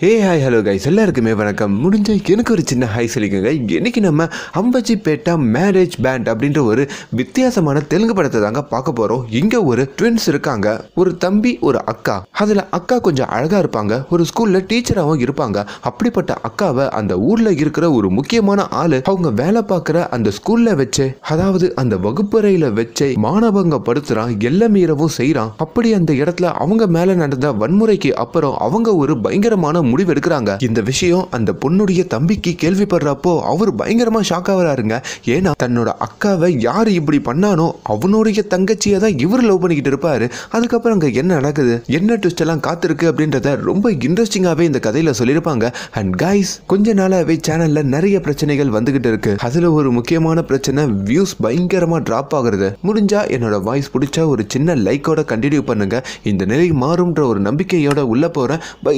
hey hi hello guys எல்லாருக்குமே வணக்கம் முடிஞ்ச எனக்கு ஒரு சின்ன ஹாய் சொல்லிக்கோங்க இன்றைக்கி நம்ம அம்பஜி பேட்டா மேரேஜ் பேண்ட் அப்படின்ற ஒரு வித்தியாசமான தெலுங்கு படத்தை தாங்க பார்க்க போகிறோம் இங்கே ஒரு ட்வின்ஸ் இருக்காங்க ஒரு தம்பி ஒரு அக்கா அதில் அக்கா கொஞ்சம் அழகாக இருப்பாங்க ஒரு ஸ்கூலில் டீச்சராகவும் இருப்பாங்க அப்படிப்பட்ட அக்காவை அந்த ஊரில் இருக்கிற ஒரு முக்கியமான ஆள் அவங்க வேலை பார்க்குற அந்த ஸ்கூலில் வச்சு அதாவது அந்த வகுப்பறையில் வச்சு மாணவங்க படுத்துகிறான் எல்லாம் மீறவும் செய்கிறான் அப்படி அந்த இடத்துல அவங்க மேலே நடந்த வன்முறைக்கு அப்புறம் அவங்க ஒரு பயங்கரமான முடிவு எடுக்கிறாங்க இந்த விஷயம் அந்த பொண்ணுடைய தம்பிக்கு கேள்விப்படுறப்போ அவர் பயங்கரமா ஷாக் ஆகிறாருங்க ஏன்னா தன்னோட அக்காவை யார் இப்படி பண்ணானோ அவனுடைய தங்கச்சியை தான் இவர் லவ் பண்ணிக்கிட்டு இருப்பாரு அதுக்கப்புறம் அங்க என்ன நடக்குது என்ன ட்விஸ்ட் எல்லாம் காத்திருக்கு அப்படின்றத ரொம்ப இன்ட்ரெஸ்டிங்காவே இந்த கதையில சொல்லியிருப்பாங்க அண்ட் கைஸ் கொஞ்ச நாளாவே சேனல்ல நிறைய பிரச்சனைகள் வந்துகிட்டு இருக்கு அதுல ஒரு முக்கியமான பிரச்சனை வியூஸ் பயங்கரமா டிராப் ஆகுறது முடிஞ்சா என்னோட வாய்ஸ் பிடிச்சா ஒரு சின்ன லைக்கோட கண்டினியூ பண்ணுங்க இந்த நிலை மாறும்ன்ற ஒரு நம்பிக்கையோட உள்ள போறேன் பை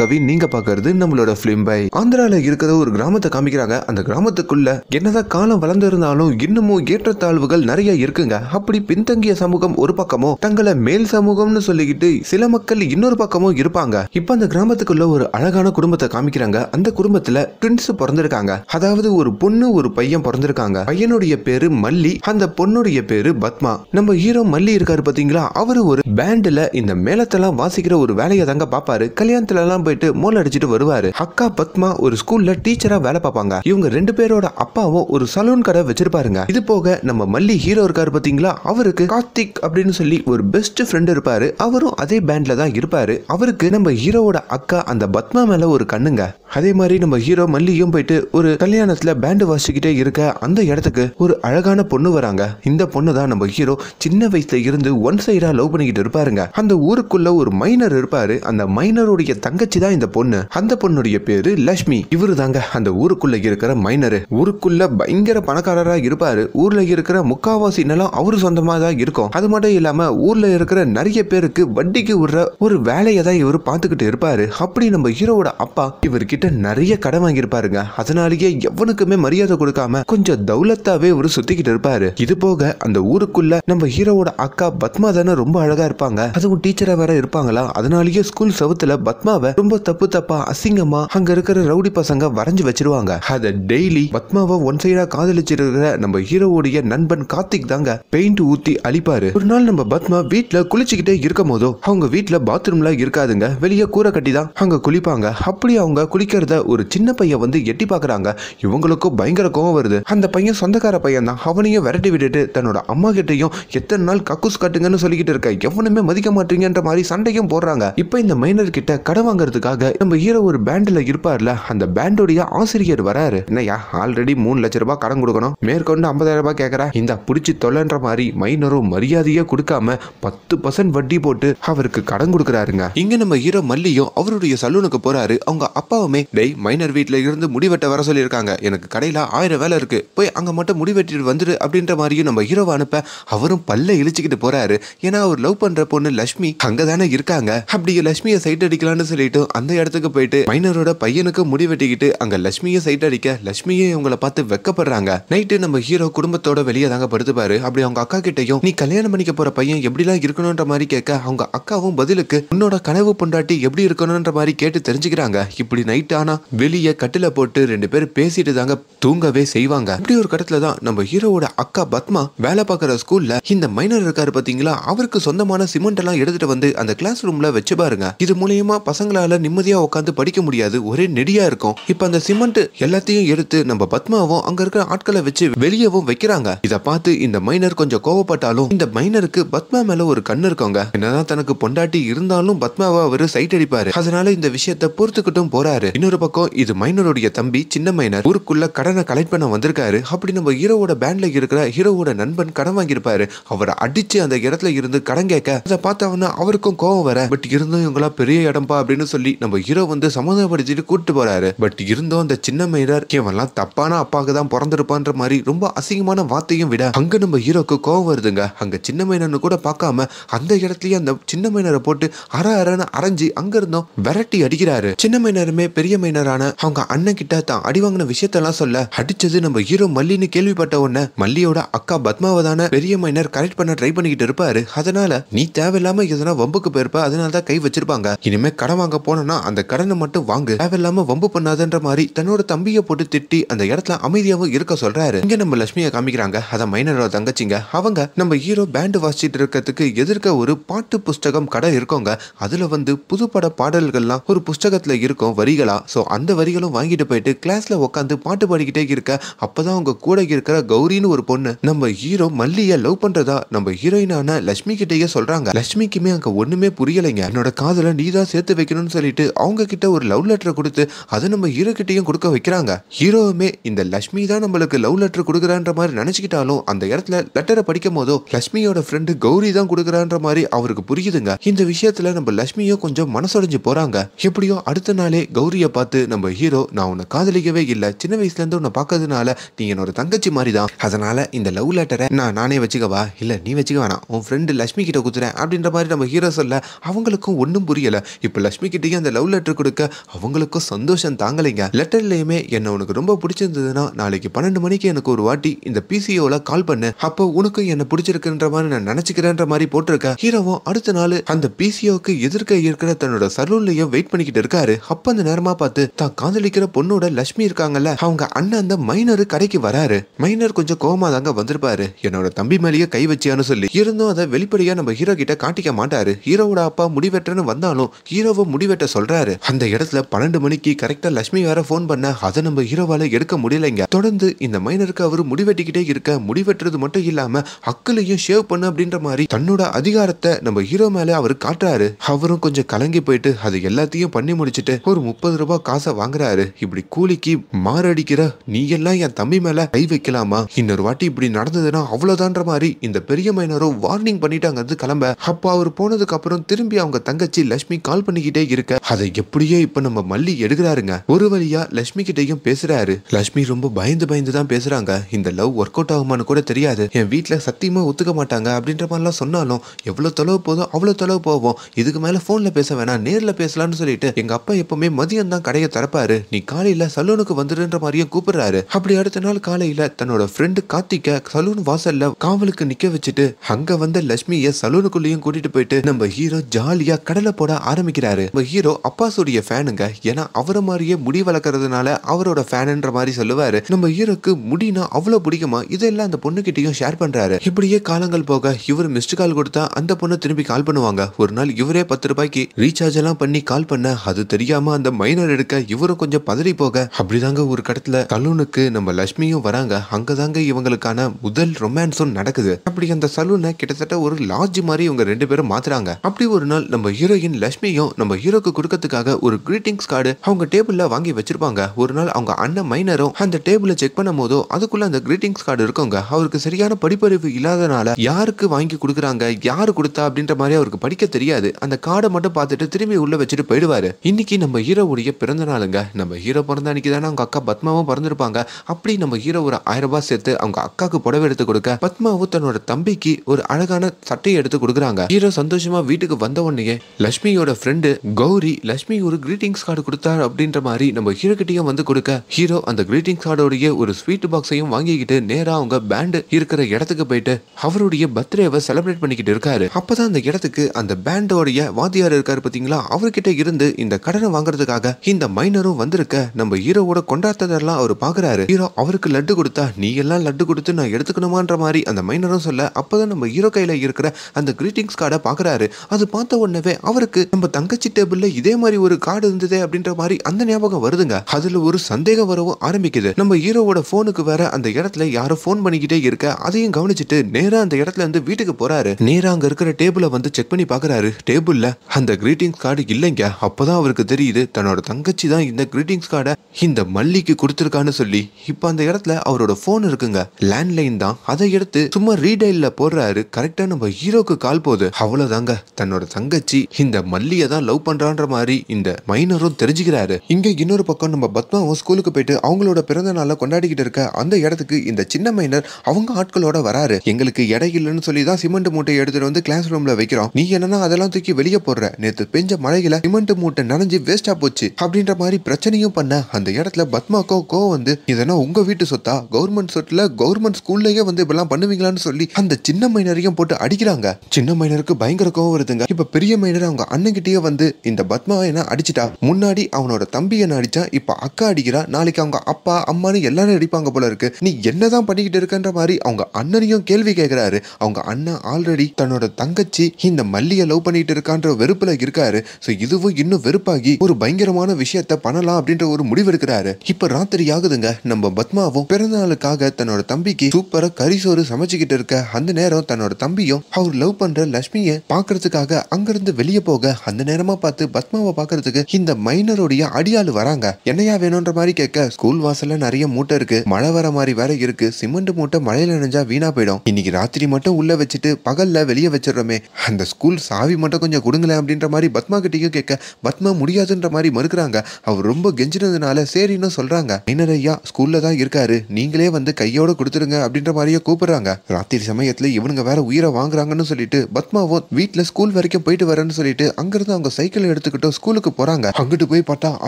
கவின் நீங்க பாக்குறது நம்மளோட பிலிம் பை ஆந்திரால இருக்கிற ஒரு கிராமத்தை காமிக்கிறாங்க அந்த கிராமத்துக்குள்ள என்னதான் காலம் வளர்ந்து இருந்தாலும் இன்னமும் ஏற்றத்தாழ்வுகள் நிறைய இருக்குங்க அப்படி பின்தங்கிய சமூகம் ஒரு பக்கமோ தங்களை மேல் சமூகம்னு சொல்லிக்கிட்டு சில மக்கள் இன்னொரு பக்கமும் இருப்பாங்க இப்ப அந்த கிராமத்துக்குள்ள ஒரு அழகான குடும்பத்தை காமிக்கிறாங்க அந்த குடும்பத்துல ட்வின்ஸ் பிறந்திருக்காங்க அதாவது ஒரு பொண்ணு ஒரு பையன் பிறந்திருக்காங்க பையனுடைய பேரு மல்லி அந்த பொண்ணுடைய பேரு பத்மா நம்ம ஹீரோ மல்லி இருக்காரு பாத்தீங்களா அவரு ஒரு பேண்ட்ல இந்த மேலத்தெல்லாம் வாசிக்கிற ஒரு வேலையை தாங்க பாப்பாரு கல்யாணத்துல எல்லாம் போயிட்டு மோல் அடிச்சுட்டு வருவாரு அக்கா பத்மா ஒரு ஸ்கூல்ல டீச்சரா வேலை பார்ப்பாங்க இவங்க ரெண்டு பேரோட அப்பாவும் ஒரு சலூன் கடை வச்சிருப்பாருங்க இது போக நம்ம மல்லி ஹீரோ இருக்காரு பாத்தீங்களா அவருக்கு கார்த்திக் அப்படின்னு சொல்லி ஒரு பெஸ்ட் ஃப்ரெண்ட் இருப்பாரு அவரும் அதே பேண்ட்ல தான் இருப்பாரு அவருக்கு நம்ம ஹீரோவோட அக்கா அந்த பத்மா மேல ஒரு கண்ணுங்க அதே மாதிரி நம்ம ஹீரோ மல்லியும் போயிட்டு ஒரு கல்யாணத்துல பேண்டு வாசிக்கிட்டே இருக்க அந்த இடத்துக்கு ஒரு அழகான பொண்ணு வராங்க இந்த பொண்ணு தான் நம்ம ஹீரோ சின்ன வயசுல இருந்து ஒன் சைடா லவ் பண்ணிக்கிட்டு இருப்பாருங்க அந்த ஊருக்குள்ள ஒரு மைனர் இருப்பாரு அந்த மைனருடைய தங்கச்சி தான் இந்த பொண்ணு அந்த பொண்ணுடைய பேரு லட்சுமி இவரு தாங்க அந்த ஊருக்குள்ள இருக்கிற மைனரு ஊருக்குள்ள பயங்கர பணக்காரரா இருப்பாரு ஊர்ல இருக்கிற முக்காவாசி நிலம் அவரு சொந்தமா தான் இருக்கும் அது மட்டும் இல்லாம ஊர்ல இருக்கிற நிறைய பேருக்கு வட்டிக்கு விடுற ஒரு வேலையை தான் இவர் பார்த்துக்கிட்டு இருப்பாரு அப்படி நம்ம ஹீரோவோட அப்பா இவர்கிட்ட நிறைய கடன் வாங்கியிருப்பாருங்க அதனாலேயே எவனுக்குமே மரியாதை கொடுக்காம கொஞ்சம் தௌலத்தாவே இவர் சுத்திக்கிட்டு இருப்பாரு இது போக அந்த ஊருக்குள்ள நம்ம ஹீரோவோட அக்கா பத்மா தானே ரொம்ப அழகா இருப்பாங்க அதுவும் டீச்சரா வேற இருப்பாங்களா அதனாலேயே ஸ்கூல் சவுத்துல பத்மாவை ரொம்ப தப்பு தப்பு தப்பா அசிங்கமா அங்க இருக்கிற ரவுடி பசங்க வரைஞ்சு வச்சிருவாங்க அத டெய்லி பத்மாவை ஒன் சைடா காதலிச்சிருக்கிற நம்ம ஹீரோவுடைய நண்பன் கார்த்திக் தாங்க பெயிண்ட் ஊத்தி அழிப்பாரு ஒரு நாள் நம்ம பத்மா வீட்டுல குளிச்சுக்கிட்டே இருக்கும் போதோ அவங்க வீட்டுல பாத்ரூம்ல இருக்காதுங்க வெளியே கூரை கட்டி தான் அங்க குளிப்பாங்க அப்படி அவங்க குளிக்கிறத ஒரு சின்ன பையன் வந்து எட்டி பாக்குறாங்க இவங்களுக்கும் பயங்கர கோவம் வருது அந்த பையன் சொந்தக்கார பையன் தான் அவனையும் விரட்டி விட்டுட்டு தன்னோட அம்மா கிட்டையும் எத்தனை நாள் கக்கூஸ் கட்டுங்கன்னு சொல்லிக்கிட்டு இருக்க எவனுமே மதிக்க மாட்டீங்கன்ற மாதிரி சண்டையும் போடுறாங்க இப்ப இந்த மைனர் கிட்ட கடன் வாங்குறதுக்காக நம்ம ஹீரோ ஒரு பேண்ட்ல இருப்பார்ல அந்த பேண்டோடைய ஆசிரியர் வராரு என்னையா ஆல்ரெடி மூணு லட்ச ரூபாய் கடன் கொடுக்கணும் மேற்கொண்டு ஐம்பதாயிரம் ரூபாய் கேட்கற இந்த புடிச்சு தொல்லன்ற மாதிரி மைனரும் மரியாதையா கொடுக்காம பத்து பர்சன்ட் வட்டி போட்டு அவருக்கு கடன் கொடுக்குறாருங்க இங்க நம்ம ஹீரோ மல்லியும் அவருடைய சலூனுக்கு போறாரு அவங்க அப்பாவுமே டெய் மைனர் வீட்டுல இருந்து முடிவெட்ட வர சொல்லியிருக்காங்க எனக்கு கடையில ஆயிரம் வேலை இருக்கு போய் அங்க மட்டும் முடிவெட்டிட்டு வந்துரு அப்படின்ற மாதிரியும் நம்ம ஹீரோ அனுப்ப அவரும் பல்ல இழிச்சுக்கிட்டு போறாரு ஏன்னா அவர் லவ் பண்ற பொண்ணு லட்சுமி அங்கதானே இருக்காங்க அப்படியே லட்சுமியை சைட் அடிக்கலாம்னு சொல்லிட்டு அந்த இடத்துக்கு போயிட்டு மைனரோட பையனுக்கு முடி வெட்டிக்கிட்டு அங்க லட்சுமியை சைட் அடிக்க லட்சுமியே இவங்கள பார்த்து வெக்கப்படுறாங்க நைட்டு நம்ம ஹீரோ குடும்பத்தோட வெளியே தாங்க படுத்துப்பாரு அப்படி அவங்க அக்கா கிட்டையும் நீ கல்யாணம் பண்ணிக்க போற பையன் எப்படிலாம் இருக்கணும்ன்ற மாதிரி கேட்க அவங்க அக்காவும் பதிலுக்கு உன்னோட கனவு பொண்டாட்டி எப்படி இருக்கணும்ன்ற மாதிரி கேட்டு தெரிஞ்சுக்கிறாங்க இப்படி நைட் ஆனா வெளியே கட்டில போட்டு ரெண்டு பேரும் பேசிட்டு தாங்க தூங்கவே செய்வாங்க இப்படி ஒரு கட்டத்துல தான் நம்ம ஹீரோவோட அக்கா பத்மா வேலை பார்க்குற ஸ்கூல்ல இந்த மைனர் இருக்காரு பாத்தீங்களா அவருக்கு சொந்தமான சிமெண்ட் எல்லாம் எடுத்துட்டு வந்து அந்த கிளாஸ் ரூம்ல வச்சு பாருங்க இது மூலியமா பசங்களால நிம்மதி நிம்மதியாக உட்காந்து படிக்க முடியாது ஒரே நெடியாக இருக்கும் இப்போ அந்த சிமெண்ட் எல்லாத்தையும் எடுத்து நம்ம பத்மாவும் அங்கே இருக்கிற ஆட்களை வச்சு வெளியவும் வைக்கிறாங்க இதை பார்த்து இந்த மைனர் கொஞ்சம் கோவப்பட்டாலும் இந்த மைனருக்கு பத்மா மேல ஒரு கண் இருக்கோங்க என்னதான் தனக்கு பொண்டாட்டி இருந்தாலும் பத்மாவை அவரு சைட் அடிப்பாரு அதனால இந்த விஷயத்த பொறுத்துக்கிட்டும் போறாரு இன்னொரு பக்கம் இது மைனருடைய தம்பி சின்ன மைனர் ஊருக்குள்ள கடனை கலெக்ட் பண்ண வந்திருக்காரு அப்படி நம்ம ஹீரோவோட பேண்ட்ல இருக்கிற ஹீரோவோட நண்பன் கடன் வாங்கியிருப்பாரு அவரை அடிச்சு அந்த இடத்துல இருந்து கடன் கேட்க அதை பார்த்தவன அவருக்கும் கோவம் வர பட் இருந்தும் இவங்களா பெரிய இடம்பா அப்படின்னு சொல்லி நம்ம நம்ம ஹீரோ வந்து சமாதானப்படுத்திட்டு கூட்டு போறாரு பட் இருந்தும் அந்த சின்ன மைனர் கேவலாம் தப்பான அப்பாவுக்கு தான் பிறந்திருப்பான்ற மாதிரி ரொம்ப அசிங்கமான வார்த்தையும் விட அங்க நம்ம ஹீரோக்கு கோவம் வருதுங்க அங்க சின்ன மைனர்னு கூட பார்க்காம அந்த இடத்துலயே அந்த சின்ன மைனரை போட்டு அற அரன்னு அரைஞ்சு அங்க இருந்தோம் விரட்டி அடிக்கிறாரு சின்ன மைனருமே பெரிய மைனரான அவங்க அண்ணன் கிட்ட தான் அடி வாங்கின விஷயத்தெல்லாம் சொல்ல அடிச்சது நம்ம ஹீரோ மல்லின்னு கேள்விப்பட்ட உடனே மல்லியோட அக்கா பத்மாவதான பெரிய மைனர் கரெக்ட் பண்ண ட்ரை பண்ணிக்கிட்டு இருப்பாரு அதனால நீ தேவையில்லாம எதனா வம்புக்கு போயிருப்ப அதனால தான் கை வச்சிருப்பாங்க இனிமே கடன் வாங்க போனா அந்த கடனை மட்டும் வாங்கு தேவையில்லாம வம்பு பண்ணாதன்ற மாதிரி தன்னோட தம்பியை போட்டு திட்டி அந்த இடத்துல அமைதியாவும் இருக்க சொல்றாரு இங்க நம்ம லட்சுமியை காமிக்கிறாங்க அத மைனரோட தங்கச்சிங்க அவங்க நம்ம ஹீரோ பேண்ட் வாசிட்டு இருக்கிறதுக்கு எதிர்க்க ஒரு பாட்டு புஸ்தகம் கடை இருக்கோங்க அதுல வந்து புதுப்பட பாடல்கள்லாம் ஒரு புஸ்தகத்துல இருக்கும் வரிகளா ஸோ அந்த வரிகளும் வாங்கிட்டு போயிட்டு கிளாஸ்ல உட்காந்து பாட்டு பாடிக்கிட்டே இருக்க அப்பதான் அவங்க கூட இருக்கிற கௌரின்னு ஒரு பொண்ணு நம்ம ஹீரோ மல்லிய லவ் பண்றதா நம்ம ஹீரோயினான லட்சுமி கிட்டேயே சொல்றாங்க லட்சுமிக்குமே அங்க ஒண்ணுமே புரியலைங்க என்னோட காதல நீதான் சேர்த்து வைக்கணும்னு சொல்லிட்டு அவங்க கிட்ட ஒரு லவ் லெட்டரை கொடுத்து அதை நம்ம ஹீரோ கிட்டையும் கொடுக்க வைக்கிறாங்க ஹீரோவுமே இந்த லக்ஷ்மி தான் நம்மளுக்கு லவ் லெட்டர் கொடுக்குறான்ற மாதிரி நினச்சிக்கிட்டாலும் அந்த இடத்துல லெட்டரை படிக்கும் போதோ லக்ஷ்மியோட ஃப்ரெண்டு கௌரி தான் கொடுக்குறான்ற மாதிரி அவருக்கு புரியுதுங்க இந்த விஷயத்தில் நம்ம லக்ஷ்மியும் கொஞ்சம் மனசொடைஞ்சு போகிறாங்க எப்படியோ அடுத்த நாளே கௌரியை பார்த்து நம்ம ஹீரோ நான் உன்னை காதலிக்கவே இல்லை சின்ன வயசுலேருந்து உன்னை பார்க்கறதுனால நீ என்னோட தங்கச்சி மாதிரி தான் அதனால் இந்த லவ் லெட்டரை நான் நானே வச்சுக்கவா இல்லை நீ வச்சுக்க வேணாம் உன் ஃப்ரெண்டு லக்ஷ்மி கிட்ட குத்துறேன் அப்படின்ற மாதிரி நம்ம ஹீரோ சொல்ல அவங்களுக்கும் ஒன்றும் புரியலை இப்போ லக்ஷ்மி கிட்டேயும் அந்த லவ் லவ் லெட்டர் கொடுக்க அவங்களுக்கும் சந்தோஷம் தாங்கலைங்க லெட்டர்லயுமே என்ன உனக்கு ரொம்ப பிடிச்சிருந்ததுன்னா நாளைக்கு பன்னெண்டு மணிக்கு எனக்கு ஒரு வாட்டி இந்த பிசிஓல கால் பண்ணு அப்போ உனக்கும் என்ன பிடிச்சிருக்குன்ற மாதிரி நான் நினைச்சுக்கிறேன்ற மாதிரி போட்டிருக்க ஹீரோவும் அடுத்த நாள் அந்த பிசிஓக்கு எதிர்க்க இருக்கிற தன்னோட சலூன்லயும் வெயிட் பண்ணிக்கிட்டு இருக்காரு அப்ப அந்த நேரமா பார்த்து தான் காதலிக்கிற பொண்ணோட லட்சுமி இருக்காங்கல்ல அவங்க அண்ணன் அந்த மைனர் கடைக்கு வராரு மைனர் கொஞ்சம் கோமா தாங்க வந்திருப்பாரு என்னோட தம்பி மேலேயே கை வச்சியானு சொல்லி இருந்தும் அதை வெளிப்படையா நம்ம ஹீரோ கிட்ட காட்டிக்க மாட்டாரு ஹீரோவோட அப்பா முடிவெட்டன்னு வந்தாலும் ஹீரோவை முடிவெட்ட சொல்ற சொல்றாரு அந்த இடத்துல பன்னெண்டு மணிக்கு கரெக்டா லட்சுமி வேற போன் பண்ண அதை நம்ம ஹீரோவால எடுக்க முடியலைங்க தொடர்ந்து இந்த மைனருக்கு அவர் முடிவெட்டிக்கிட்டே இருக்க முடிவெட்டுறது மட்டும் இல்லாம அக்களையும் ஷேவ் பண்ணு அப்படின்ற மாதிரி தன்னோட அதிகாரத்தை நம்ம ஹீரோ மேல அவர் காட்டுறாரு அவரும் கொஞ்சம் கலங்கி போயிட்டு அது எல்லாத்தையும் பண்ணி முடிச்சுட்டு ஒரு முப்பது ரூபாய் காசை வாங்குறாரு இப்படி கூலிக்கு மாரடிக்கிற நீ எல்லாம் என் தம்பி மேல கை வைக்கலாமா இன்னொரு வாட்டி இப்படி நடந்ததுன்னா அவ்வளவுதான்ற மாதிரி இந்த பெரிய மைனரும் வார்னிங் பண்ணிட்டாங்கிறது கிளம்ப அப்ப அவர் போனதுக்கு அப்புறம் திரும்பி அவங்க தங்கச்சி லட்சுமி கால் பண்ணிக்கிட்டே இருக்க அத அதை எப்படியோ இப்ப நம்ம மல்லி எடுக்கிறாருங்க ஒரு வழியா லட்சுமி கிட்டையும் பேசுறாரு லட்சுமி ரொம்ப பயந்து பயந்து தான் பேசுறாங்க இந்த லவ் ஒர்க் அவுட் ஆகுமான்னு கூட தெரியாது என் வீட்டுல சத்தியமா ஒத்துக்க மாட்டாங்க அப்படின்ற மாதிரிலாம் சொன்னாலும் எவ்வளவு தொலைவு போதும் அவ்வளவு தொலைவு போவோம் இதுக்கு மேல போன்ல பேச வேணாம் நேர்ல பேசலாம்னு சொல்லிட்டு எங்க அப்பா எப்பவுமே மதியம் தான் கடையை திறப்பாரு நீ காலையில சலூனுக்கு வந்துடுன்ற மாதிரியும் கூப்பிடுறாரு அப்படி அடுத்த நாள் காலையில தன்னோட ஃப்ரெண்டு கார்த்திக்க சலூன் வாசல்ல காவலுக்கு நிக்க வச்சுட்டு அங்க வந்த லட்சுமிய சலூனுக்குள்ளேயும் கூட்டிட்டு போயிட்டு நம்ம ஹீரோ ஜாலியா கடலை போட ஆரம்பிக்கிறாரு நம்ம ஹீரோ அப்பாசுடைய ஃபேனுங்க ஏன்னா அவரை மாதிரியே முடி வளர்க்கறதுனால அவரோட ஃபேனுன்ற மாதிரி சொல்லுவாரு நம்ம ஹீரோக்கு முடினா அவ்வளோ பிடிக்குமா இதெல்லாம் அந்த பொண்ணுகிட்டையும் ஷேர் பண்றாரு இப்படியே காலங்கள் போக இவர் மிஸ்டு கால் கொடுத்தா அந்த பொண்ணை திரும்பி கால் பண்ணுவாங்க ஒரு நாள் இவரே பத்து ரூபாய்க்கு ரீசார்ஜ் எல்லாம் பண்ணி கால் பண்ண அது தெரியாம அந்த மைனர் எடுக்க இவரும் கொஞ்சம் பதறி போக அப்படிதாங்க ஒரு கடத்துல சலூனுக்கு நம்ம லட்சுமியும் வராங்க அங்கதாங்க இவங்களுக்கான முதல் ரொமான்ஸும் நடக்குது அப்படி அந்த சலூனை கிட்டத்தட்ட ஒரு லாட்ஜ் மாதிரி இவங்க ரெண்டு பேரும் மாத்துறாங்க அப்படி ஒரு நாள் நம்ம ஹீரோயின் லட்சுமியும் நம்ம ஹீரோக்கு கொடுக்க கொடுக்கறதுக்காக ஒரு கிரீட்டிங்ஸ் கார்டு அவங்க டேபிள்ல வாங்கி வச்சிருப்பாங்க ஒரு நாள் அவங்க அண்ணன் மைனரும் அந்த டேபிளை செக் பண்ணும் போதோ அதுக்குள்ள அந்த கிரீட்டிங்ஸ் கார்டு இருக்கவங்க அவருக்கு சரியான படிப்பறிவு இல்லாதனால யாருக்கு வாங்கி கொடுக்குறாங்க யாரு கொடுத்தா அப்படின்ற மாதிரி அவருக்கு படிக்க தெரியாது அந்த கார்டை மட்டும் பார்த்துட்டு திரும்பி உள்ள வச்சுட்டு போயிடுவாரு இன்னைக்கு நம்ம ஹீரோவுடைய பிறந்த நாளுங்க நம்ம ஹீரோ பிறந்த அன்னைக்கு தானே அவங்க அக்கா பத்மாவும் பிறந்திருப்பாங்க அப்படி நம்ம ஹீரோ ஒரு ஆயிரம் ரூபாய் சேர்த்து அவங்க அக்காவுக்கு புடவை எடுத்து கொடுக்க பத்மாவும் தன்னோட தம்பிக்கு ஒரு அழகான சட்டையை எடுத்து கொடுக்குறாங்க ஹீரோ சந்தோஷமா வீட்டுக்கு வந்த உடனே லட்சுமியோட ஃப்ரெண்டு கௌரி லட்சுமி ஒரு கிரீட்டிங்ஸ் கார்டு கொடுத்தார் அப்படின்ற மாதிரி நம்ம ஹீரோ கிட்டேயும் வந்து கொடுக்க ஹீரோ அந்த கிரீட்டிங்ஸ் கார்டோடைய ஒரு ஸ்வீட் பாக்ஸையும் வாங்கிக்கிட்டு நேரா அவங்க பேண்டு இருக்கிற இடத்துக்கு போயிட்டு அவருடைய பர்த்டேவை செலிப்ரேட் பண்ணிக்கிட்டு இருக்காரு அப்பதான் அந்த இடத்துக்கு அந்த பேண்டோடைய வாத்தியார் இருக்காரு பாத்தீங்களா அவர்கிட்ட இருந்து இந்த கடனை வாங்குறதுக்காக இந்த மைனரும் வந்திருக்க நம்ம ஹீரோவோட கொண்டாடுறதெல்லாம் அவர் பாக்குறாரு ஹீரோ அவருக்கு லட்டு கொடுத்தா நீ எல்லாம் லட்டு கொடுத்து நான் எடுத்துக்கணுமான்ற மாதிரி அந்த மைனரும் சொல்ல அப்பதான் நம்ம ஹீரோ கையில இருக்கிற அந்த கிரீட்டிங்ஸ் கார்டை பாக்குறாரு அது பார்த்த உடனே அவருக்கு நம்ம தங்கச்சி டேபிள்ல இதே இதே மாதிரி ஒரு கார்டு இருந்ததே அப்படின்ற மாதிரி அந்த ஞாபகம் வருதுங்க அதுல ஒரு சந்தேகம் வரவும் ஆரம்பிக்குது நம்ம ஹீரோவோட போனுக்கு வேற அந்த இடத்துல யாரோ போன் பண்ணிக்கிட்டே இருக்க அதையும் கவனிச்சுட்டு நேரா அந்த இடத்துல இருந்து வீட்டுக்கு போறாரு நேரா அங்க இருக்கிற டேபிள வந்து செக் பண்ணி பாக்குறாரு டேபிள்ல அந்த கிரீட்டிங்ஸ் கார்டு இல்லைங்க அப்பதான் அவருக்கு தெரியுது தன்னோட தங்கச்சி தான் இந்த கிரீட்டிங்ஸ் கார்டை இந்த மல்லிக்கு கொடுத்துருக்கான்னு சொல்லி இப்ப அந்த இடத்துல அவரோட போன் இருக்குங்க லேண்ட்லைன் தான் அதை எடுத்து சும்மா ரீடைல்ல போடுறாரு கரெக்டா நம்ம ஹீரோக்கு கால் போகுது அவ்வளவுதாங்க தன்னோட தங்கச்சி இந்த மல்லியை தான் லவ் பண்றான்ற மாதிரி மாதிரி இந்த மைனரும் தெரிஞ்சுக்கிறாரு இங்க இன்னொரு பக்கம் நம்ம பத்மாவும் ஸ்கூலுக்கு போயிட்டு அவங்களோட பிறந்த நாளை கொண்டாடிக்கிட்டு இருக்க அந்த இடத்துக்கு இந்த சின்ன மைனர் அவங்க ஆட்களோட வராரு எங்களுக்கு எடை இல்லைன்னு சொல்லி தான் சிமெண்ட் மூட்டை எடுத்துட்டு வந்து கிளாஸ் ரூம்ல வைக்கிறோம் நீ என்னன்னா அதெல்லாம் தூக்கி வெளியே போடுற நேத்து பெஞ்ச மழையில சிமெண்ட் மூட்டை நனைஞ்சு வேஸ்டா போச்சு அப்படின்ற மாதிரி பிரச்சனையும் பண்ண அந்த இடத்துல பத்மாக்கோ கோ வந்து இதனா உங்க வீட்டு சொத்தா கவர்மெண்ட் சொத்துல கவர்மெண்ட் ஸ்கூல்லயே வந்து இப்பெல்லாம் பண்ணுவீங்களான்னு சொல்லி அந்த சின்ன மைனரையும் போட்டு அடிக்கிறாங்க சின்ன மைனருக்கு பயங்கர கோவம் வருதுங்க இப்ப பெரிய மைனர் அவங்க அண்ணன் கிட்டேயே வந்து இந்த பத்மா ஆத்மாவை என்ன அடிச்சிட்டா முன்னாடி அவனோட தம்பி என்ன அடிச்சா இப்ப அக்கா அடிக்கிறா நாளைக்கு அவங்க அப்பா அம்மானு எல்லாரும் அடிப்பாங்க போல இருக்கு நீ என்னதான் பண்ணிக்கிட்டு இருக்கன்ற மாதிரி அவங்க அண்ணனையும் கேள்வி கேட்கிறாரு அவங்க அண்ணன் ஆல்ரெடி தன்னோட தங்கச்சி இந்த மல்லியை லவ் பண்ணிட்டு இருக்கான்ற வெறுப்புல இருக்காரு ஸோ இதுவும் இன்னும் வெறுப்பாகி ஒரு பயங்கரமான விஷயத்த பண்ணலாம் அப்படின்ற ஒரு முடிவு எடுக்கிறாரு இப்ப ராத்திரி ஆகுதுங்க நம்ம பத்மாவும் பிறந்த நாளுக்காக தன்னோட தம்பிக்கு சூப்பரா கரிசோறு சமைச்சுக்கிட்டு இருக்க அந்த நேரம் தன்னோட தம்பியும் அவர் லவ் பண்ற லட்சுமியை பாக்குறதுக்காக அங்கிருந்து வெளியே போக அந்த நேரமா பார்த்து பத்மா அனாவை பாக்குறதுக்கு இந்த மைனருடைய அடியாளு வராங்க என்னையா வேணும்ன்ற மாதிரி கேட்க ஸ்கூல் வாசல்ல நிறைய மூட்டை இருக்கு மழை வர மாதிரி வேற இருக்கு சிமெண்ட் மூட்டை மழையில நினைஞ்சா வீணா போயிடும் இன்னைக்கு ராத்திரி மட்டும் உள்ள வச்சுட்டு பகல்ல வெளியே வச்சிடறோமே அந்த ஸ்கூல் சாவி மட்டும் கொஞ்சம் கொடுங்களேன் அப்படின்ற மாதிரி பத்மா கிட்டையும் கேட்க பத்மா முடியாதுன்ற மாதிரி மறுக்கிறாங்க அவர் ரொம்ப கெஞ்சினதுனால சரின்னு சொல்றாங்க மைனர் ஐயா ஸ்கூல்ல தான் இருக்காரு நீங்களே வந்து கையோட கொடுத்துருங்க அப்படின்ற மாதிரியே கூப்பிடுறாங்க ராத்திரி சமயத்துல இவனுங்க வேற உயிரை வாங்குறாங்கன்னு சொல்லிட்டு பத்மாவும் வீட்டுல ஸ்கூல் வரைக்கும் போயிட்டு வரேன்னு சொல்லிட்டு அங்கிருந்து அவங்க சைக்கிள் எடுத்துக்கிட்டு எல்லாரும் ஸ்கூலுக்கு போறாங்க அங்கிட்டு போய் பார்த்தா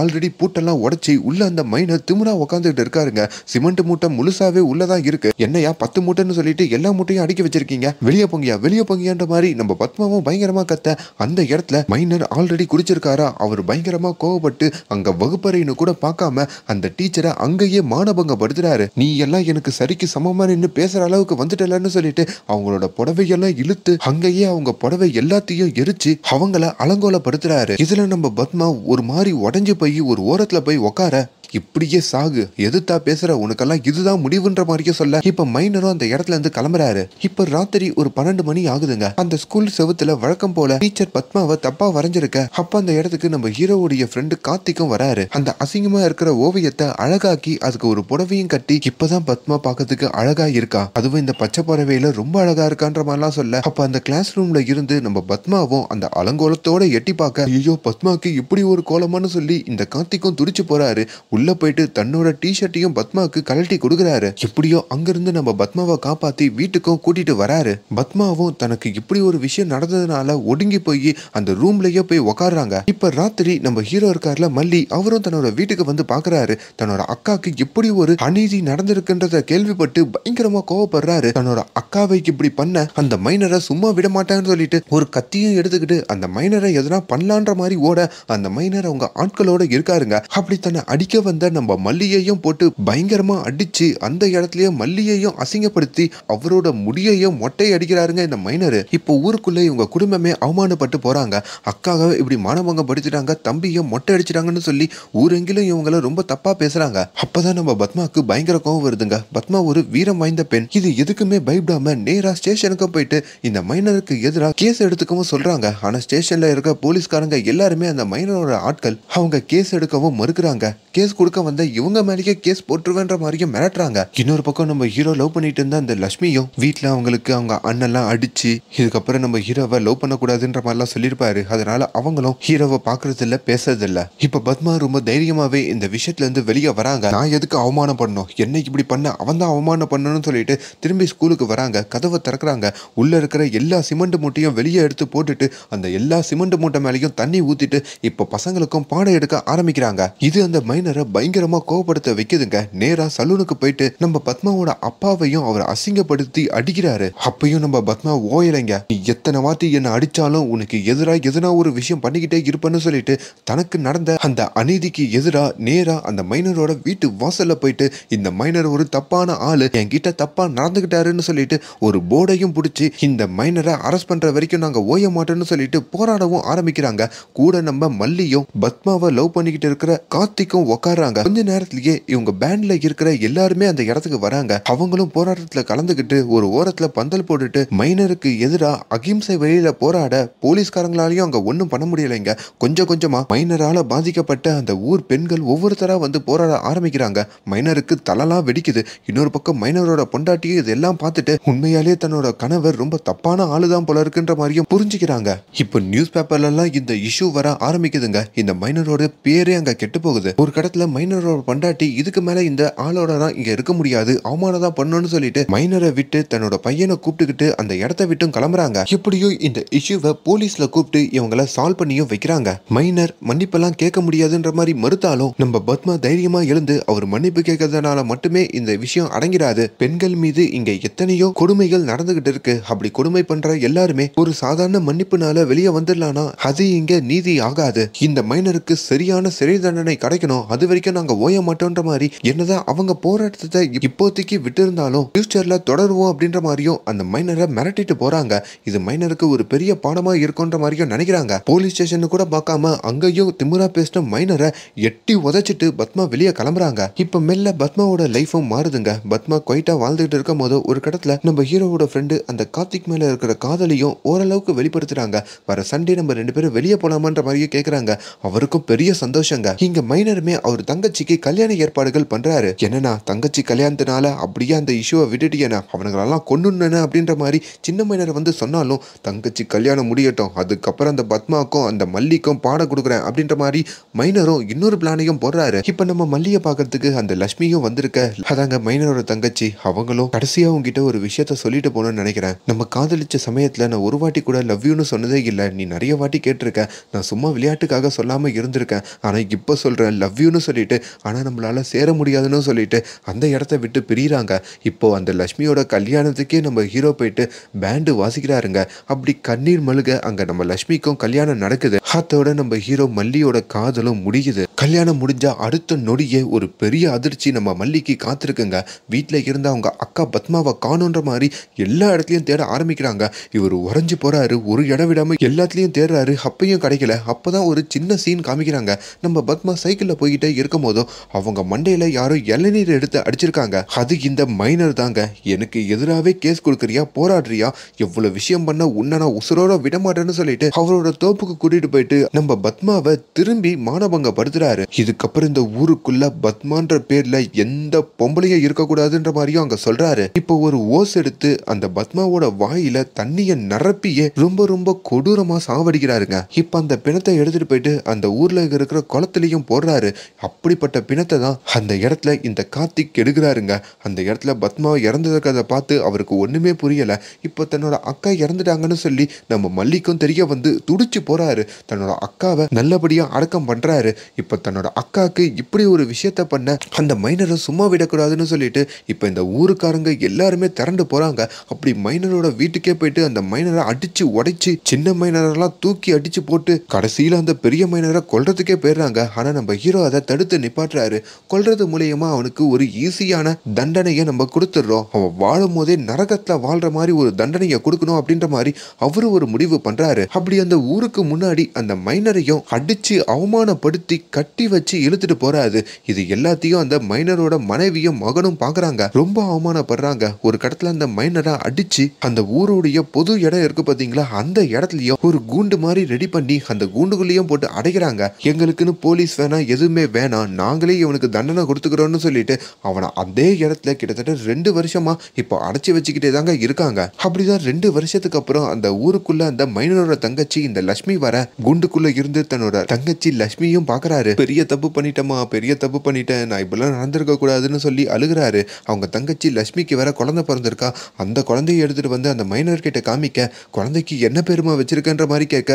ஆல்ரெடி பூட்டெல்லாம் உடச்சி உள்ள அந்த மைனர் திமுறா உட்காந்துட்டு இருக்காருங்க சிமெண்ட் மூட்டை முழுசாவே உள்ளதான் இருக்கு என்னையா பத்து மூட்டைன்னு சொல்லிட்டு எல்லா மூட்டையும் அடிக்க வச்சிருக்கீங்க வெளியே பொங்கியா வெளியே பொங்கியான்ற மாதிரி நம்ம பத்மாவும் பயங்கரமா கத்த அந்த இடத்துல மைனர் ஆல்ரெடி குடிச்சிருக்காரா அவர் பயங்கரமா கோவப்பட்டு அங்க வகுப்பறைன்னு கூட பார்க்காம அந்த டீச்சரை அங்கேயே மானபங்கப்படுத்துறாரு நீ எல்லாம் எனக்கு சரிக்கு சமமா நின்று பேசுற அளவுக்கு வந்துட்டலன்னு சொல்லிட்டு அவங்களோட புடவையெல்லாம் இழுத்து அங்கேயே அவங்க புடவை எல்லாத்தையும் எரிச்சு அவங்கள அலங்கோலப்படுத்துறாரு இதுல நம்ம பத்மா ஒரு மாதிரி உடஞ்சி போய் ஒரு ஓரத்தில் போய் உக்கார இப்படியே சாகு எதுத்தா பேசுற உனக்கெல்லாம் இதுதான் முடிவுன்ற மாதிரியே சொல்ல இப்ப மைனரும் அந்த இடத்துல இருந்து கிளம்புறாரு இப்ப ராத்திரி ஒரு பன்னெண்டு மணி ஆகுதுங்க அந்த ஸ்கூல் செவத்துல வழக்கம் போல டீச்சர் பத்மாவை தப்பா வரைஞ்சிருக்க அப்ப அந்த இடத்துக்கு நம்ம ஹீரோவுடைய ஃப்ரெண்டு கார்த்திக்கும் வராரு அந்த அசிங்கமா இருக்கிற ஓவியத்தை அழகாக்கி அதுக்கு ஒரு புடவையும் கட்டி இப்பதான் பத்மா பாக்கிறதுக்கு அழகா இருக்கா அதுவும் இந்த பச்சை புடவையில ரொம்ப அழகா இருக்கான்ற மாதிரிலாம் சொல்ல அப்ப அந்த கிளாஸ் ரூம்ல இருந்து நம்ம பத்மாவும் அந்த அலங்கோலத்தோட எட்டி பார்க்க ஐயோ பத்மாக்கு இப்படி ஒரு கோலமானு சொல்லி இந்த கார்த்திக்கும் துடிச்சு போறாரு உள்ள உள்ள போயிட்டு தன்னோட டிஷர்ட்டையும் பத்மாவுக்கு கழட்டி கொடுக்குறாரு எப்படியோ அங்கிருந்து நம்ம பத்மாவை காப்பாத்தி வீட்டுக்கும் கூட்டிட்டு வராரு பத்மாவும் தனக்கு இப்படி ஒரு விஷயம் நடந்ததுனால ஒடுங்கி போய் அந்த ரூம்லயே போய் உக்காடுறாங்க இப்ப ராத்திரி நம்ம ஹீரோ இருக்கார்ல மல்லி அவரும் தன்னோட வீட்டுக்கு வந்து பாக்குறாரு தன்னோட அக்காக்கு இப்படி ஒரு அநீதி நடந்திருக்குன்றத கேள்விப்பட்டு பயங்கரமா கோவப்படுறாரு தன்னோட அக்காவை இப்படி பண்ண அந்த மைனரை சும்மா விட மாட்டாங்கன்னு சொல்லிட்டு ஒரு கத்தியும் எடுத்துக்கிட்டு அந்த மைனரை எதனா பண்ணலான்ற மாதிரி ஓட அந்த மைனர் அவங்க ஆட்களோட இருக்காருங்க அப்படி தன்னை அடிக்க வந்து வந்த நம்ம மல்லியையும் போட்டு பயங்கரமா அடிச்சு அந்த இடத்துலயே மல்லியையும் அசிங்கப்படுத்தி அவரோட முடியையும் மொட்டை அடிக்கிறாருங்க இந்த மைனரு இப்போ ஊருக்குள்ள இவங்க குடும்பமே அவமானப்பட்டு போறாங்க அக்காவை இப்படி மானவங்க படிச்சுட்டாங்க தம்பியும் மொட்டை அடிச்சிட்டாங்கன்னு சொல்லி ஊரெங்கிலும் இவங்கள ரொம்ப தப்பா பேசுறாங்க அப்பதான் நம்ம பத்மாவுக்கு பயங்கர கோவம் வருதுங்க பத்மா ஒரு வீரம் வாய்ந்த பெண் இது எதுக்குமே பயப்படாம நேரா ஸ்டேஷனுக்கு போயிட்டு இந்த மைனருக்கு எதிராக கேஸ் எடுத்துக்கவும் சொல்றாங்க ஆனா ஸ்டேஷன்ல இருக்க போலீஸ்காரங்க எல்லாருமே அந்த மைனரோட ஆட்கள் அவங்க கேஸ் எடுக்கவும் மறுக்கிறாங்க கேஸ் கொடுக்க வந்த இவங்க மேலேயே கேஸ் போட்டுருவேன்ற மாதிரியும் மிரட்டுறாங்க இன்னொரு பக்கம் நம்ம ஹீரோ லவ் பண்ணிட்டு இருந்த அந்த லட்சுமியும் வீட்டில் அவங்களுக்கு அவங்க அண்ணெல்லாம் அடிச்சு இதுக்கப்புறம் நம்ம ஹீரோவை லவ் பண்ணக்கூடாதுன்ற மாதிரிலாம் சொல்லியிருப்பாரு அதனால அவங்களும் ஹீரோவை பார்க்கறது இல்ல பேசுறது இல்ல இப்போ பத்மா ரொம்ப தைரியமாவே இந்த விஷயத்துல இருந்து வெளியே வராங்க நான் எதுக்கு அவமானம் பண்ணணும் என்னை இப்படி பண்ண அவன் தான் அவமானம் பண்ணணும்னு சொல்லிட்டு திரும்பி ஸ்கூலுக்கு வராங்க கதவை திறக்கிறாங்க உள்ள இருக்கிற எல்லா சிமெண்ட் மூட்டையும் வெளியே எடுத்து போட்டுட்டு அந்த எல்லா சிமெண்ட் மூட்டை மேலேயும் தண்ணி ஊத்திட்டு இப்போ பசங்களுக்கும் பாடம் எடுக்க ஆரம்பிக்கிறாங்க இது அந்த மைனரை பயங்கரமா கோபப்படுத்த வைக்குதுங்க நேரா சலூனுக்கு போயிட்டு நம்ம பத்மாவோட அப்பாவையும் அவர் அசிங்கப்படுத்தி அடிக்கிறாரு அப்பையும் நம்ம பத்மா ஓயலைங்க நீ எத்தனை வாட்டி என்ன அடிச்சாலும் உனக்கு எதிராக எதனா ஒரு விஷயம் பண்ணிக்கிட்டே இருப்பேன்னு சொல்லிட்டு தனக்கு நடந்த அந்த அநீதிக்கு எதிராக நேரா அந்த மைனரோட வீட்டு வாசல்ல போயிட்டு இந்த மைனர் ஒரு தப்பான ஆளு என்கிட்ட தப்பா நடந்துகிட்டாருன்னு சொல்லிட்டு ஒரு போர்டையும் பிடிச்சி இந்த மைனரை அரெஸ்ட் பண்ற வரைக்கும் நாங்க ஓய மாட்டோம்னு சொல்லிட்டு போராடவும் ஆரம்பிக்கிறாங்க கூட நம்ம மல்லியும் பத்மாவை லவ் பண்ணிக்கிட்டு இருக்கிற கார்த்திக்கும் உக்கார போராடுறாங்க கொஞ்ச நேரத்திலேயே இவங்க பேண்ட்ல இருக்கிற எல்லாருமே அந்த இடத்துக்கு வராங்க அவங்களும் போராட்டத்துல கலந்துகிட்டு ஒரு ஓரத்துல பந்தல் போட்டுட்டு மைனருக்கு எதிராக அகிம்சை வழியில போராட போலீஸ்காரங்களாலையும் அங்க ஒன்றும் பண்ண முடியலைங்க கொஞ்சம் கொஞ்சமா மைனரால பாதிக்கப்பட்ட அந்த ஊர் பெண்கள் ஒவ்வொருத்தரா வந்து போராட ஆரம்பிக்கிறாங்க மைனருக்கு தலலாம் வெடிக்குது இன்னொரு பக்கம் மைனரோட பொண்டாட்டியும் இதெல்லாம் பார்த்துட்டு உண்மையாலே தன்னோட கணவர் ரொம்ப தப்பான ஆளுதான் போல இருக்குன்ற மாதிரியும் புரிஞ்சுக்கிறாங்க இப்போ நியூஸ் பேப்பர்லாம் இந்த இஷ்யூ வர ஆரம்பிக்குதுங்க இந்த மைனரோட பேரே அங்க கெட்டு போகுது ஒரு கடத்துல மைனரோட பண்டாட்டி இதுக்கு மேலே இந்த ஆளோட தான் இங்கே இருக்க முடியாது அவமானம் தான் பண்ணணும்னு சொல்லிட்டு மைனரை விட்டு தன்னோட பையனை கூப்பிட்டுக்கிட்டு அந்த இடத்த விட்டும் கிளம்புறாங்க எப்படியோ இந்த இஷ்யூவை போலீஸ்ல கூப்பிட்டு இவங்கள சால்வ் பண்ணியும் வைக்கிறாங்க மைனர் மன்னிப்பெல்லாம் கேட்க முடியாதுன்ற மாதிரி மறுத்தாலும் நம்ம பத்மா தைரியமா எழுந்து அவர் மன்னிப்பு கேட்கறதுனால மட்டுமே இந்த விஷயம் அடங்கிறாது பெண்கள் மீது இங்க எத்தனையோ கொடுமைகள் நடந்துகிட்டு இருக்கு அப்படி கொடுமை பண்ற எல்லாருமே ஒரு சாதாரண மன்னிப்புனால வெளியே வந்துடலாம்னா அது இங்க நீதி ஆகாது இந்த மைனருக்கு சரியான சிறை தண்டனை கிடைக்கணும் அதுவே வரைக்கும் நாங்கள் ஓய மாட்டோன்ற மாதிரி என்னதான் அவங்க போராட்டத்தை இப்போதைக்கு விட்டு இருந்தாலும் ஃபியூச்சரில் தொடருவோம் அப்படின்ற மாதிரியும் அந்த மைனரை மிரட்டிட்டு போறாங்க இது மைனருக்கு ஒரு பெரிய பாடமாக இருக்குன்ற மாதிரியும் நினைக்கிறாங்க போலீஸ் ஸ்டேஷன் கூட பார்க்காம அங்கேயும் திமுரா பேசின மைனரை எட்டி உதச்சிட்டு பத்மா வெளியே கிளம்புறாங்க இப்போ மெல்ல பத்மாவோட லைஃபும் மாறுதுங்க பத்மா குவைட்டாக வாழ்ந்துகிட்டு இருக்கும் போது ஒரு கடத்தில் நம்ம ஹீரோவோட ஃப்ரெண்டு அந்த கார்த்திக் மேலே இருக்கிற காதலையும் ஓரளவுக்கு வெளிப்படுத்துகிறாங்க வர சண்டே நம்ம ரெண்டு பேரும் வெளியே போகலாமான்ற மாதிரியும் கேட்குறாங்க அவருக்கும் பெரிய சந்தோஷங்க இங்கே மைனருமே அவர் தங்கச்சிக்கு கல்யாண ஏற்பாடுகள் பண்றாரு என்னன்னா தங்கச்சி கல்யாணத்தினால அப்படியே அந்த இஷுவை விட்டுட்டு அவனுங்களெல்லாம் கொண்டுன்னு அப்படின்ற மாதிரி சின்ன மைனரை வந்து சொன்னாலும் தங்கச்சி கல்யாணம் முடியட்டும் அதுக்கப்புறம் அந்த பத்மாக்கும் அந்த மல்லிக்கும் பாட கொடுக்குறேன் அப்படின்ற மாதிரி மைனரும் இன்னொரு பிளானையும் போடுறாரு இப்போ நம்ம மல்லியை பார்க்கறதுக்கு அந்த லட்சுமியும் வந்திருக்க அதாங்க மைனரோட தங்கச்சி அவங்களும் கடைசியா உங்ககிட்ட ஒரு விஷயத்த சொல்லிட்டு போனோம்னு நினைக்கிறேன் நம்ம காதலிச்ச சமயத்துல நான் ஒரு வாட்டி கூட லவ் யூன்னு சொன்னதே இல்லை நீ நிறைய வாட்டி கேட்டிருக்க நான் சும்மா விளையாட்டுக்காக சொல்லாம இருந்திருக்கேன் ஆனா இப்போ சொல்றேன் லவ் யூன்னு சொல்லி சொல்லிட்டு ஆனால் நம்மளால் சேர முடியாதுன்னு சொல்லிட்டு அந்த இடத்த விட்டு பிரிகிறாங்க இப்போ அந்த லக்ஷ்மியோட கல்யாணத்துக்கே நம்ம ஹீரோ போயிட்டு பேண்டு வாசிக்கிறாருங்க அப்படி கண்ணீர் மழுக அங்கே நம்ம லக்ஷ்மிக்கும் கல்யாணம் நடக்குது அதோட நம்ம ஹீரோ மல்லியோட காதலும் முடியுது கல்யாணம் முடிஞ்சா அடுத்த நொடியே ஒரு பெரிய அதிர்ச்சி நம்ம மல்லிக்கு காத்திருக்குங்க வீட்டில் இருந்த அவங்க அக்கா பத்மாவை காணுன்ற மாதிரி எல்லா இடத்துலையும் தேட ஆரம்பிக்கிறாங்க இவர் உறைஞ்சு போறாரு ஒரு இடம் விடாம எல்லாத்துலேயும் தேடுறாரு அப்பையும் கிடைக்கல அப்போதான் ஒரு சின்ன சீன் காமிக்கிறாங்க நம்ம பத்மா சைக்கிளில் போயிட்டே போதும் அவங்க மண்டையில யாரோ இளநீர் எடுத்து அடிச்சிருக்காங்க அது இந்த மைனர் தாங்க எனக்கு எதிராகவே கேஸ் கொடுக்குறியா போராடுறியா எவ்வளவு விஷயம் பண்ண உன்னா உசுரோட விடமாட்டேன்னு சொல்லிட்டு அவரோட தோப்புக்கு கூட்டிட்டு போயிட்டு நம்ம பத்மாவை திரும்பி மானபங்க படுத்துறாரு இதுக்கப்புறம் இந்த ஊருக்குள்ள பத்மான்ற பேர்ல எந்த பொம்பளையும் இருக்கக்கூடாதுன்ற மாதிரியும் அங்க சொல்றாரு இப்போ ஒரு ஓஸ் எடுத்து அந்த பத்மாவோட வாயில தண்ணிய நிரப்பியே ரொம்ப ரொம்ப கொடூரமா சாவடிக்கிறாருங்க இப்ப அந்த பிணத்தை எடுத்துட்டு போயிட்டு அந்த ஊர்ல இருக்கிற குளத்திலையும் போடுறாரு அப்படிப்பட்ட பிணத்தை தான் அந்த இடத்துல இந்த கார்த்திக் எடுக்கிறாருங்க அந்த இடத்துல பத்மாவை இறந்ததுக்கதை பார்த்து அவருக்கு ஒன்றுமே புரியலை இப்போ தன்னோட அக்கா இறந்துட்டாங்கன்னு சொல்லி நம்ம மல்லிக்கும் தெரிய வந்து துடிச்சு போகிறாரு தன்னோட அக்காவை நல்லபடியாக அடக்கம் பண்ணுறாரு இப்போ தன்னோட அக்காவுக்கு இப்படி ஒரு விஷயத்த பண்ண அந்த மைனரை சும்மா விடக்கூடாதுன்னு சொல்லிட்டு இப்போ இந்த ஊருக்காரங்க எல்லாருமே திரண்டு போகிறாங்க அப்படி மைனரோட வீட்டுக்கே போயிட்டு அந்த மைனரை அடித்து உடைச்சி சின்ன மைனரெல்லாம் தூக்கி அடித்து போட்டு கடைசியில் அந்த பெரிய மைனரை கொல்றதுக்கே போயிடுறாங்க ஆனால் நம்ம ஹீரோ அதை தடுத்து நிப்பாட்டுறாரு கொல்றது மூலியமா அவனுக்கு ஒரு ஈஸியான தண்டனையை நம்ம கொடுத்துடுறோம் அவன் வாழும் போதே நரகத்துல வாழ்ற மாதிரி ஒரு தண்டனையை கொடுக்கணும் அப்படின்ற மாதிரி அவரு ஒரு முடிவு பண்றாரு அப்படி அந்த ஊருக்கு முன்னாடி அந்த மைனரையும் அடிச்சு அவமானப்படுத்தி கட்டி வச்சு இழுத்துட்டு போறாரு இது எல்லாத்தையும் அந்த மைனரோட மனைவியும் மகனும் பாக்குறாங்க ரொம்ப அவமானப்படுறாங்க ஒரு கடத்துல அந்த மைனரா அடிச்சு அந்த ஊருடைய பொது இடம் இருக்கு பாத்தீங்களா அந்த இடத்துலயும் ஒரு கூண்டு மாதிரி ரெடி பண்ணி அந்த கூண்டுக்குள்ளேயும் போட்டு அடைகிறாங்க எங்களுக்குன்னு போலீஸ் வேணா எதுவுமே வேணாம் வேணாம் நாங்களே இவனுக்கு தண்டனை கொடுத்துக்கிறோன்னு சொல்லிட்டு அவனை அதே இடத்துல கிட்டத்தட்ட ரெண்டு வருஷமா இப்போ அடைச்சி வச்சுக்கிட்டே தாங்க இருக்காங்க அப்படிதான் ரெண்டு வருஷத்துக்கு அப்புறம் அந்த ஊருக்குள்ள அந்த மைனரோட தங்கச்சி இந்த லட்சுமி வர குண்டுக்குள்ள இருந்து தன்னோட தங்கச்சி லட்சுமியும் பாக்குறாரு பெரிய தப்பு பண்ணிட்டமா பெரிய தப்பு பண்ணிட்டேன் நான் இப்பெல்லாம் நடந்திருக்க கூடாதுன்னு சொல்லி அழுகிறாரு அவங்க தங்கச்சி லட்சுமிக்கு வேற குழந்தை பிறந்திருக்கா அந்த குழந்தைய எடுத்துட்டு வந்து அந்த மைனர்கிட்ட காமிக்க குழந்தைக்கு என்ன பெருமை வச்சிருக்கன்ற மாதிரி கேட்க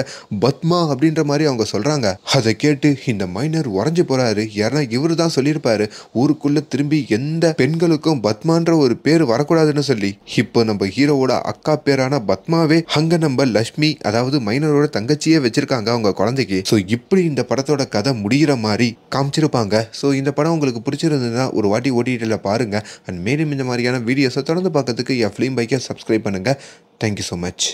பத்மா அப்படின்ற மாதிரி அவங்க சொல்றாங்க அதை கேட்டு இந்த மைனர் உறைஞ்சு போறாரு சொல்லியிருப்பாரு யாருன்னா இவரு தான் சொல்லியிருப்பாரு ஊருக்குள்ள திரும்பி எந்த பெண்களுக்கும் பத்மான்ற ஒரு பேர் வரக்கூடாதுன்னு சொல்லி இப்போ நம்ம ஹீரோவோட அக்கா பேரான பத்மாவே அங்க நம்ம லட்சுமி அதாவது மைனரோட தங்கச்சியே வச்சிருக்காங்க அவங்க குழந்தைக்கு ஸோ இப்படி இந்த படத்தோட கதை முடிகிற மாதிரி காமிச்சிருப்பாங்க ஸோ இந்த படம் உங்களுக்கு பிடிச்சிருந்ததுன்னா ஒரு வாட்டி ஓடிடியில் பாருங்க அண்ட் மேலும் இந்த மாதிரியான வீடியோஸை தொடர்ந்து பார்க்கறதுக்கு என் ஃபிலிம் பைக்கை சப்ஸ்கிரைப் பண்ணுங்க தேங்க்யூ ஸோ மச்